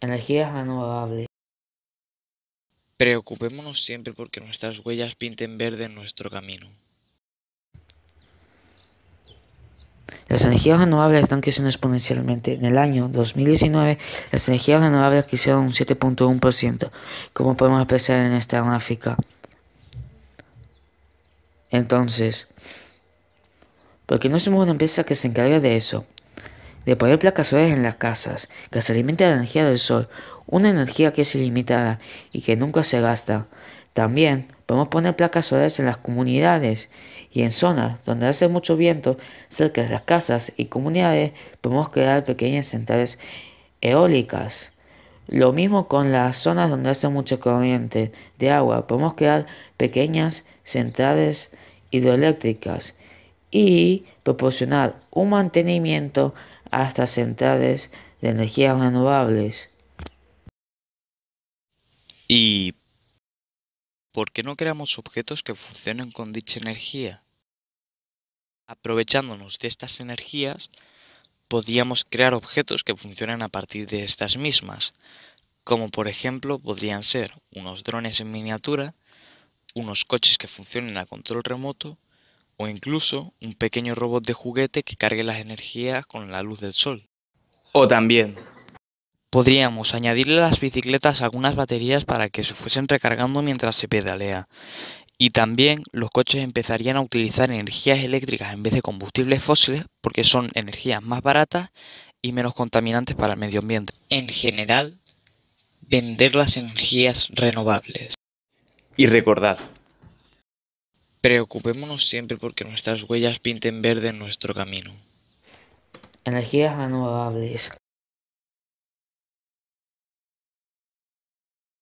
Energías renovables. Preocupémonos siempre porque nuestras huellas pinten verde en nuestro camino. Las energías renovables están creciendo exponencialmente. En el año 2019, las energías renovables crecieron un 7.1%, como podemos apreciar en esta gráfica. Entonces, ¿por qué no somos una empresa que se encargue de eso? de poner placas solares en las casas, que se alimente de la energía del sol, una energía que es ilimitada y que nunca se gasta. También podemos poner placas solares en las comunidades y en zonas donde hace mucho viento, cerca de las casas y comunidades, podemos crear pequeñas centrales eólicas. Lo mismo con las zonas donde hace mucho corriente de agua, podemos crear pequeñas centrales hidroeléctricas y proporcionar un mantenimiento hasta centrales de energías renovables. ¿Y por qué no creamos objetos que funcionen con dicha energía? Aprovechándonos de estas energías, podríamos crear objetos que funcionan a partir de estas mismas, como por ejemplo podrían ser unos drones en miniatura, unos coches que funcionen a control remoto o incluso un pequeño robot de juguete que cargue las energías con la luz del sol. O también podríamos añadirle a las bicicletas algunas baterías para que se fuesen recargando mientras se pedalea. Y también los coches empezarían a utilizar energías eléctricas en vez de combustibles fósiles porque son energías más baratas y menos contaminantes para el medio ambiente. En general, vender las energías renovables. Y recordad, Preocupémonos siempre porque nuestras huellas pinten verde en nuestro camino. Energías renovables.